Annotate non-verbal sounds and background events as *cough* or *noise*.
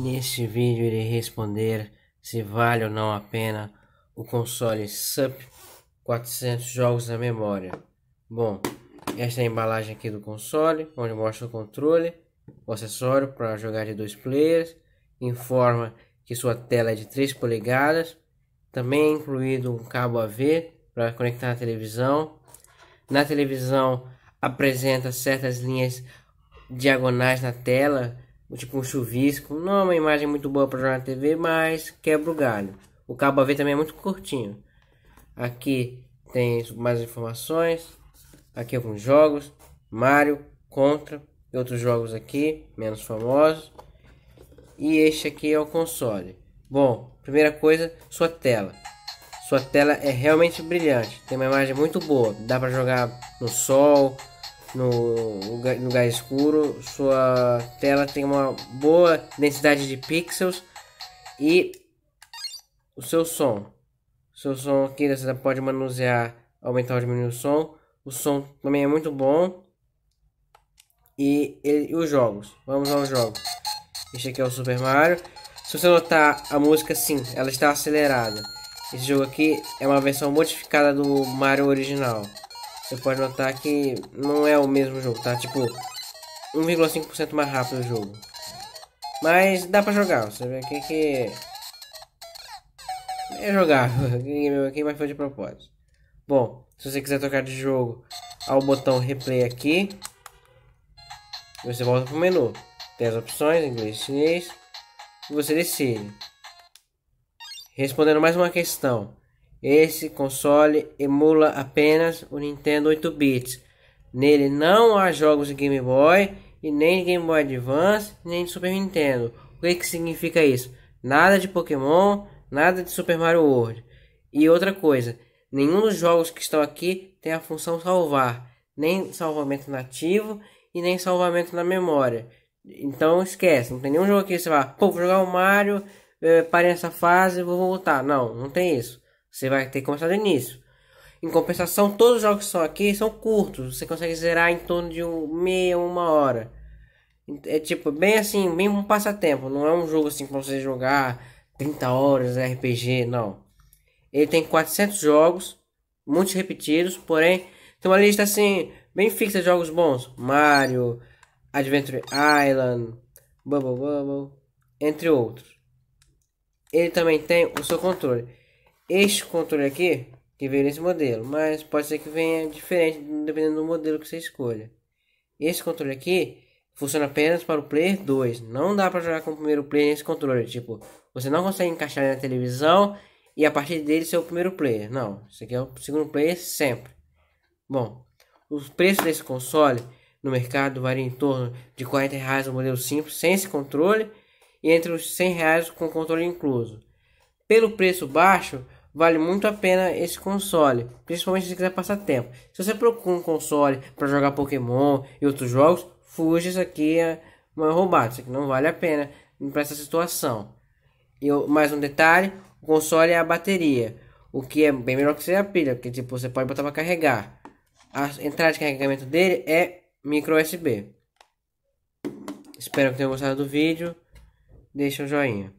Neste vídeo irei responder se vale ou não a pena o console SUP 400 jogos na memória. Bom, esta é a embalagem aqui do console, onde mostra o controle, o acessório para jogar de dois players, informa que sua tela é de 3 polegadas, também é incluído um cabo AV para conectar na televisão. Na televisão apresenta certas linhas diagonais na tela tipo um chuvisco. Não é uma imagem muito boa para jogar na TV, mas quebra o galho. O cabo AV também é muito curtinho. Aqui tem mais informações. Aqui alguns jogos. Mario, Contra e outros jogos aqui, menos famosos. E este aqui é o console. Bom, primeira coisa, sua tela. Sua tela é realmente brilhante, tem uma imagem muito boa, dá para jogar no sol, no, lugar escuro, sua tela tem uma boa densidade de pixels e o seu som. O seu som aqui né, você pode manusear, aumentar ou diminuir o som. O som também é muito bom. E, e os jogos. Vamos aos jogos. Este aqui é o Super Mario. Se você notar a música, sim, ela está acelerada. Esse jogo aqui é uma versão modificada do Mario original. Você pode notar que não é o mesmo jogo, tá? Tipo, 1,5% mais rápido o jogo. Mas dá pra jogar, você vê que, que... É jogável, *laughs* é quem vai fazer de propósito. Bom, se você quiser trocar de jogo, há o botão replay aqui. Você volta pro menu. Tem as opções, inglês e chinês. E você decide. Respondendo mais uma questão. Esse console emula apenas o Nintendo 8 bits. Nele não há jogos de Game Boy e nem Game Boy Advance, nem de Super Nintendo. O que, que significa isso? Nada de Pokémon, nada de Super Mario World. E outra coisa, nenhum dos jogos que estão aqui tem a função salvar, nem salvamento nativo e nem salvamento na memória. Então esquece, não tem nenhum jogo aqui que você vá, pô, vou jogar o Mario, eh, parei essa fase, vou voltar. Não, não tem isso. Você vai ter que começar do início. Em compensação, todos os jogos que são aqui são curtos. Você consegue zerar em torno de um, meia, uma hora. É tipo, bem assim, bem um passatempo. Não é um jogo assim pra você jogar 30 horas RPG, não. Ele tem 400 jogos, muitos repetidos, porém tem uma lista assim, bem fixa de jogos bons. Mario, Adventure Island, Bubble Bubble, entre outros. Ele também tem o seu controle este controle aqui, que veio nesse modelo, mas pode ser que venha diferente dependendo do modelo que você escolha. Esse controle aqui funciona apenas para o player 2, não dá para jogar com o primeiro player nesse controle, tipo, você não consegue encaixar na televisão e a partir dele ser o primeiro player, não, isso aqui é o segundo player sempre. Bom, os preços desse console no mercado variam em torno de 40 reais o modelo simples sem esse controle e entre os 100 reais com controle incluso. Pelo preço baixo, vale muito a pena esse console, principalmente se você quiser passar tempo. Se você procura um console para jogar Pokémon e outros jogos, fuja, isso aqui é uma roubada, isso aqui não vale a pena para essa situação. E mais um detalhe, o console é a bateria, o que é bem melhor que ser a pilha, porque tipo, você pode botar para carregar. A entrada de carregamento dele é micro USB. Espero que tenham gostado do vídeo. Deixa o um joinha.